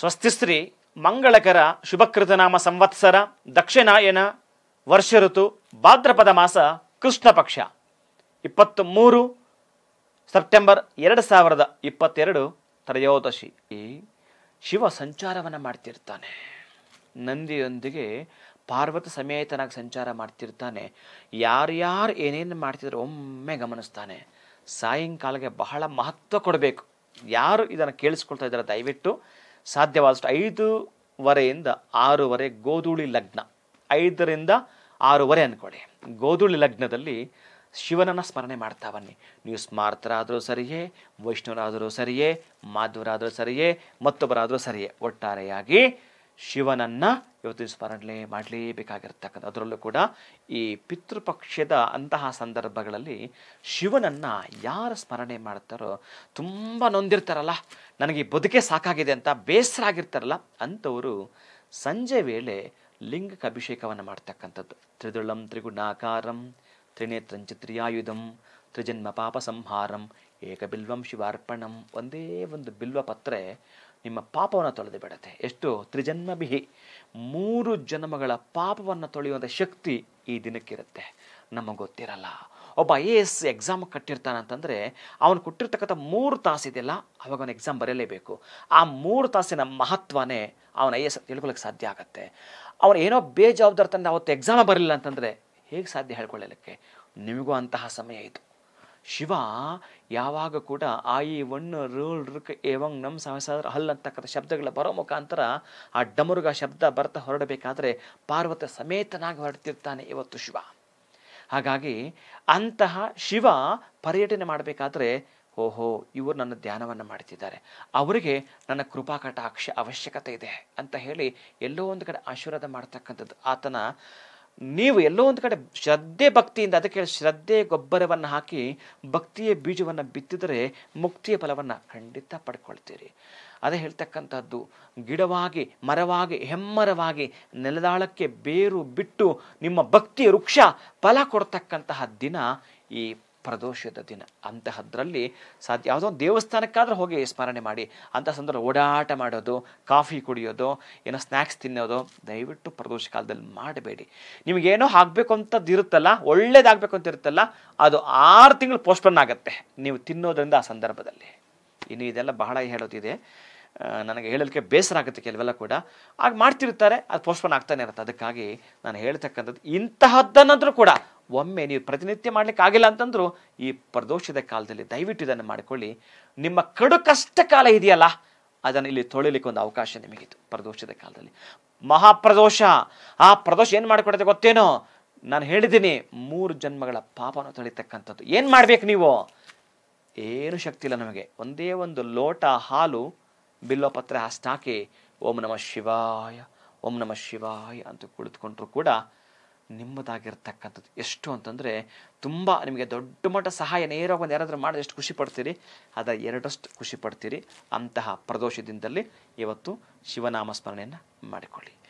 ಸ್ವಸ್ತಿಸ್ತ್ರಿ ಮಂಗಳಕರ ಶುಭಕೃತನಾಮ ಸಂವತ್ಸರ ದಕ್ಷಿಣಾಯನ ವರ್ಷ ಋತು ಭಾದ್ರಪದ ಮಾಸ ಕೃಷ್ಣ ಪಕ್ಷ ಇಪ್ಪತ್ತು ಮೂರು ಸೆಪ್ಟೆಂಬರ್ ಎರಡು ಸಾವಿರದ ಇಪ್ಪತ್ತೆರಡು ತ್ರಯೋದಶಿ ಶಿವ ಸಂಚಾರವನ್ನು ಮಾಡ್ತಿರ್ತಾನೆ ನಂದಿಯೊಂದಿಗೆ ಪಾರ್ವತ ಸಮೇತನಾಗಿ ಸಂಚಾರ ಮಾಡ್ತಿರ್ತಾನೆ ಯಾರ್ಯಾರು ಏನೇನು ಮಾಡ್ತಿದ್ರು ಒಮ್ಮೆ ಗಮನಿಸ್ತಾನೆ ಸಾಯಂಕಾಲಕ್ಕೆ ಬಹಳ ಮಹತ್ವ ಕೊಡಬೇಕು ಯಾರು ಇದನ್ನು ಕೇಳಿಸ್ಕೊಳ್ತಾ ಇದ್ದಾರೆ ದಯವಿಟ್ಟು ಸಾಧ್ಯವಾದಷ್ಟು ಐದೂವರೆಯಿಂದ ಆರೂವರೆ ಗೋಧೂಳಿ ಲಗ್ನ ಐದರಿಂದ ಆರೂವರೆ ಅಂದ್ಕೊಳ್ಳಿ ಗೋಧೂಳಿ ಲಗ್ನದಲ್ಲಿ ಶಿವನನ್ನು ಸ್ಮರಣೆ ಮಾಡ್ತಾ ಬನ್ನಿ ನೀವು ಸ್ಮಾರ್ತರಾದರೂ ಸರಿಯೇ ವೈಷ್ಣವರಾದರೂ ಸರಿಯೇ ಮಾಧವರಾದರೂ ಸರಿಯೇ ಮತ್ತೊಬ್ಬರಾದರೂ ಸರಿಯೇ ಒಟ್ಟಾರೆಯಾಗಿ ಶಿವನನ್ನು ಇವತ್ತಿನ ಸ್ಮರಣೆ ಮಾಡಲೇಬೇಕಾಗಿರ್ತಕ್ಕಂಥ ಅದರಲ್ಲೂ ಕೂಡ ಈ ಪಿತೃಪಕ್ಷದ ಅಂತಹ ಸಂದರ್ಭಗಳಲ್ಲಿ ಶಿವನನ್ನು ಯಾರು ಸ್ಮರಣೆ ಮಾಡ್ತಾರೋ ತುಂಬ ನೊಂದಿರ್ತಾರಲ್ಲ ನನಗೆ ಬದುಕೆ ಸಾಕಾಗಿದೆ ಅಂತ ಬೇಸರ ಆಗಿರ್ತಾರಲ್ಲ ಅಂಥವರು ಸಂಜೆ ವೇಳೆ ಲಿಂಗಕ್ಕೆ ಅಭಿಷೇಕವನ್ನು ಮಾಡ್ತಕ್ಕಂಥದ್ದು ತ್ರಿದುಳಂ ತ್ರಿಗುಣಾಕಾರಂ ತ್ರಿನೇತ್ರಂಚ ತ್ರಿಯಾಯುಧಂ ತ್ರಿಜನ್ಮ ಪಾಪ ಸಂಹಾರಂ ಏಕಬಿಲ್ವಂ ಶಿವಾರ್ಪಣಂ ಒಂದೇ ಒಂದು ಬಿಲ್ವ ಪತ್ರೆ ನಿಮ್ಮ ಪಾಪವನ್ನು ತೊಳೆದು ಬಿಡುತ್ತೆ ಎಷ್ಟು ತ್ರಿಜನ್ಮ ಬಿಹಿ ಮೂರು ಜನ್ಮಗಳ ಪಾಪವನ್ನು ತೊಳೆಯುವಂಥ ಶಕ್ತಿ ಈ ದಿನಕ್ಕಿರುತ್ತೆ ನಮಗೆ ಗೊತ್ತಿರಲ್ಲ ಒಬ್ಬ ಐ ಎ ಎಸ್ ಎಕ್ಸಾಮ್ ಅಂತಂದರೆ ಅವನು ಕೊಟ್ಟಿರ್ತಕ್ಕಂಥ ಮೂರು ತಾಸಿದೆಯಲ್ಲ ಅವಾಗ ಅವನು ಎಕ್ಸಾಮ್ ಬರೆಯಲೇಬೇಕು ಆ ಮೂರು ತಾಸಿನ ಮಹತ್ವನೇ ಅವನ ಐ ಎ ಎಸ್ ತಿಳ್ಕೊಳ್ಳೋಕೆ ಸಾಧ್ಯ ಆಗುತ್ತೆ ಅವನು ಏನೋ ಬೇಜವಾಬ್ದಾರಿ ತಂದು ಅವತ್ತು ಎಕ್ಸಾಮ ಬರಲಿಲ್ಲ ಅಂತಂದರೆ ಹೇಗೆ ಸಾಧ್ಯ ಹೇಳ್ಕೊಳ್ಳಲಿಕ್ಕೆ ನಿಮಗೂ ಅಂತಹ ಸಮಯ ಇದು ಶಿವ ಯಾವಾಗ ಕೂಡ ಆಯಿ ಈ ರೂಲ್ ರುಕ್ ಋಕ್ ಏವಂಗ್ ನಮ್ ಸಹಸ್ರ ಹಲ್ ಅಂತಕ್ಕಂಥ ಶಬ್ದಗಳ ಬರೋ ಮುಖಾಂತರ ಆ ಡಮರುಗ ಶಬ್ದ ಬರ್ತಾ ಹೊರಡಬೇಕಾದ್ರೆ ಪಾರ್ವತ ಸಮೇತನಾಗಿ ಹೊರಡ್ತಿರ್ತಾನೆ ಇವತ್ತು ಶಿವ ಹಾಗಾಗಿ ಅಂತಹ ಶಿವ ಪರ್ಯಟನೆ ಮಾಡಬೇಕಾದ್ರೆ ಓಹೋ ಇವರು ನನ್ನ ಧ್ಯಾನವನ್ನು ಮಾಡ್ತಿದ್ದಾರೆ ಅವರಿಗೆ ನನ್ನ ಕೃಪಾ ಕಟಾಕ್ಷ ಅವಶ್ಯಕತೆ ಇದೆ ಅಂತ ಹೇಳಿ ಎಲ್ಲೋ ಒಂದು ಕಡೆ ಆಶೀರ್ವಾದ ಮಾಡ್ತಕ್ಕಂಥದ್ದು ಆತನ ನೀವು ಎಲ್ಲೋ ಒಂದು ಕಡೆ ಶ್ರದ್ಧೆ ಭಕ್ತಿಯಿಂದ ಅದಕ್ಕೆ ಶ್ರದ್ಧೆ ಗೊಬ್ಬರವನ್ನು ಹಾಕಿ ಭಕ್ತಿಯ ಬೀಜವನ್ನು ಬಿತ್ತಿದರೆ ಮುಕ್ತಿಯ ಫಲವನ್ನು ಖಂಡಿತ ಪಡ್ಕೊಳ್ತೀರಿ ಅದೇ ಹೇಳ್ತಕ್ಕಂಥದ್ದು ಗಿಡವಾಗಿ ಮರವಾಗಿ ಹೆಮ್ಮರವಾಗಿ ನೆಲದಾಳಕ್ಕೆ ಬೇರು ಬಿಟ್ಟು ನಿಮ್ಮ ಭಕ್ತಿಯ ವೃಕ್ಷ ಫಲ ಕೊಡ್ತಕ್ಕಂತಹ ದಿನ ಈ ಪ್ರದೋಷದ ದಿನ ಅಂತಹದ್ರಲ್ಲಿ ಸಾಧ್ಯ ಯಾವುದೋ ದೇವಸ್ಥಾನಕ್ಕಾದರೂ ಹೋಗಿ ಸ್ಮರಣೆ ಮಾಡಿ ಅಂಥ ಸಂದರ್ಭ ಓಡಾಟ ಮಾಡೋದು ಕಾಫಿ ಕುಡಿಯೋದು ಏನೋ ಸ್ನ್ಯಾಕ್ಸ್ ತಿನ್ನೋದು ದಯವಿಟ್ಟು ಪ್ರದೋಷ ಕಾಲದಲ್ಲಿ ಮಾಡಬೇಡಿ ನಿಮಗೇನೋ ಆಗಬೇಕು ಅಂತದ್ದು ಇರುತ್ತಲ್ಲ ಒಳ್ಳೇದಾಗಬೇಕು ಅಂತ ಇರುತ್ತಲ್ಲ ಅದು ಆರು ತಿಂಗಳು ಪೋಸ್ಟ್ಪೋನ್ ಆಗುತ್ತೆ ನೀವು ತಿನ್ನೋದ್ರಿಂದ ಆ ಸಂದರ್ಭದಲ್ಲಿ ಇನ್ನು ಇದೆಲ್ಲ ಬಹಳ ಹೇಳೋದಿದೆ ನನಗೆ ಹೇಳಲಿಕ್ಕೆ ಬೇಸರ ಆಗುತ್ತೆ ಕೆಲವೆಲ್ಲ ಕೂಡ ಆಗ ಮಾಡ್ತಿರ್ತಾರೆ ಅದು ಪೋಸ್ಟ್ಪೋನ್ ಆಗ್ತಾನೆ ಇರುತ್ತೆ ಅದಕ್ಕಾಗಿ ನಾನು ಹೇಳ್ತಕ್ಕಂಥದ್ದು ಇಂತಹದ್ದನ್ನಾದರೂ ಕೂಡ ಒಮ್ಮೆ ನೀವು ಪ್ರತಿನಿತ್ಯ ಮಾಡಲಿಕ್ಕೆ ಆಗಿಲ್ಲ ಅಂತಂದ್ರೂ ಈ ಪ್ರದೋಷದ ಕಾಲದಲ್ಲಿ ದಯವಿಟ್ಟು ಇದನ್ನು ಮಾಡಿಕೊಳ್ಳಿ ನಿಮ್ಮ ಕಡು ಕಷ್ಟ ಕಾಲ ಇದೆಯಲ್ಲ ಅದನ್ನು ಇಲ್ಲಿ ತೊಳಿಲಿಕ್ಕೆ ಒಂದು ಅವಕಾಶ ನಿಮಗಿತ್ತು ಪ್ರದೋಷದ ಕಾಲದಲ್ಲಿ ಮಹಾಪ್ರದೋಷ ಆ ಪ್ರದೋಷ ಏನು ಮಾಡಿಕೊಡುತ್ತೆ ಗೊತ್ತೇನೋ ನಾನು ಹೇಳಿದ್ದೀನಿ ಮೂರು ಜನ್ಮಗಳ ಪಾಪನ ತೊಳಿತಕ್ಕಂಥದ್ದು ಏನು ಮಾಡಬೇಕು ನೀವು ಏನು ಶಕ್ತಿ ಇಲ್ಲ ನಮಗೆ ಒಂದೇ ಒಂದು ಲೋಟ ಹಾಲು ಬಿಲ್ಲೋಪತ್ರ ಹಾಸ್ತಾಕಿ ಓಂ ನಮಃ ಶಿವಾಯ ಓಂ ನಮಃ ಶಿವಾಯ ಅಂತ ಕುಳಿತುಕೊಂಡ್ರು ಕೂಡ ನಿಮ್ಮದಾಗಿರ್ತಕ್ಕಂಥದ್ದು ಎಷ್ಟು ಅಂತಂದರೆ ತುಂಬ ನಿಮಗೆ ದೊಡ್ಡ ಮಟ್ಟ ಸಹಾಯ ನೇರವಾಗಿ ಒಂದು ಯಾರಾದರೂ ಮಾಡಿದ್ರೆ ಎಷ್ಟು ಖುಷಿ ಪಡ್ತೀರಿ ಅದರ ಎರಡಷ್ಟು ಖುಷಿ ಪಡ್ತೀರಿ ಅಂತಹ ಪ್ರದೋಷದಿಂದಲೇ ಇವತ್ತು ಶಿವನಾಮ ಸ್ಮರಣೆಯನ್ನು ಮಾಡಿಕೊಳ್ಳಿ